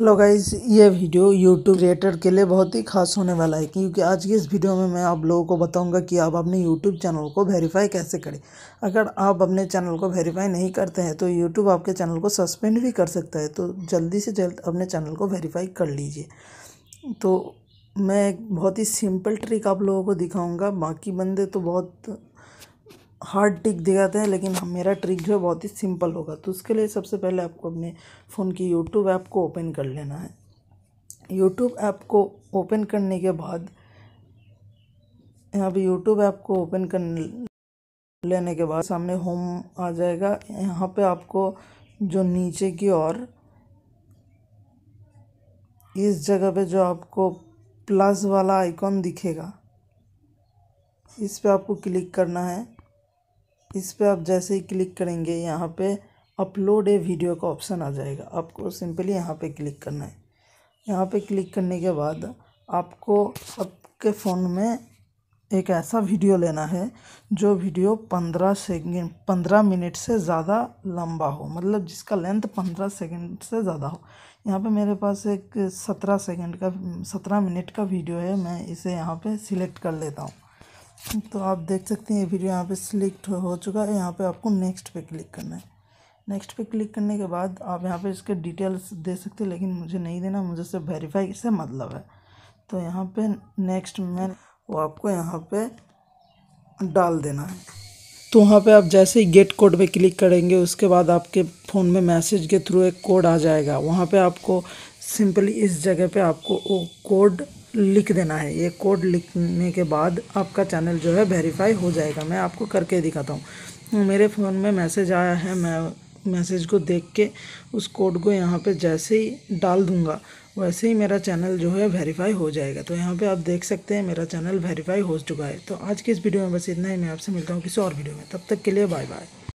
hello guys ये video YouTube creator के लिए बहुत ही खास होने वाला है क्योंकि आज की इस वीडियो में मैं आप लोगों को बताऊंगा कि आप अपने यूट्यूब चैनल को वेरीफाई कैसे करें अगर आप अपने चैनल को वेरीफाई नहीं करते हैं तो यूट्यूब आपके चैनल को सस्पेंड भी कर सकता है तो जल्दी से जल्द अपने चैनल को वेरीफाई कर लीजिए तो मैं एक बहुत ही सिंपल ट्रिक आप लोगों को दिखाऊँगा बाकी बंदे तो बहुत हार्ड ट्रिक दिखाते हैं लेकिन हम मेरा ट्रिक जो है बहुत ही सिंपल होगा तो उसके लिए सबसे पहले आपको अपने फ़ोन की यूट्यूब ऐप को ओपन कर लेना है यूट्यूब ऐप को ओपन करने के बाद यहाँ पे यूट्यूब ऐप को ओपन कर लेने के बाद सामने होम आ जाएगा यहाँ पे आपको जो नीचे की ओर इस जगह पे जो आपको प्लस वाला आइकॉन दिखेगा इस पे आपको क्लिक करना है इस पर आप जैसे ही क्लिक करेंगे यहाँ पे अपलोड ए वीडियो का ऑप्शन आ जाएगा आपको सिंपली यहाँ पे क्लिक करना है यहाँ पे क्लिक करने के बाद आपको आपके फ़ोन में एक ऐसा वीडियो लेना है जो वीडियो पंद्रह सेकेंड पंद्रह मिनट से ज़्यादा लंबा हो मतलब जिसका लेंथ पंद्रह सेकेंड से ज़्यादा हो यहाँ पे मेरे पास एक सत्रह सेकेंड का सत्रह मिनट का वीडियो है मैं इसे यहाँ पे सिलेक्ट कर लेता हूँ तो आप देख सकते हैं ये वीडियो यहाँ पे सिलेक्ट हो चुका है यहाँ पे आपको नेक्स्ट पे क्लिक करना है नेक्स्ट पे क्लिक करने के बाद आप यहाँ पे इसके डिटेल्स दे सकते हैं लेकिन मुझे नहीं देना मुझे से वेरीफाई से मतलब है तो यहाँ पे नेक्स्ट में वो आपको यहाँ पे डाल देना है तो वहाँ पे आप जैसे ही गेट कोड पे क्लिक करेंगे उसके बाद आपके फ़ोन में मैसेज के थ्रू एक कोड आ जाएगा वहाँ पे आपको सिंपली इस जगह पे आपको वो कोड लिख देना है ये कोड लिखने के बाद आपका चैनल जो है वेरीफाई हो जाएगा मैं आपको करके दिखाता हूँ मेरे फ़ोन में मैसेज आया है मैं मैसेज को देख के उस कोड को यहाँ पे जैसे ही डाल दूँगा वैसे ही मेरा चैनल जो है वेरीफाई हो जाएगा तो यहाँ पे आप देख सकते हैं मेरा चैनल वेरीफाई हो चुका है तो आज के इस वीडियो में बस इतना ही मैं आपसे मिलता हूँ किसी और वीडियो में तब तक के लिए बाय बाय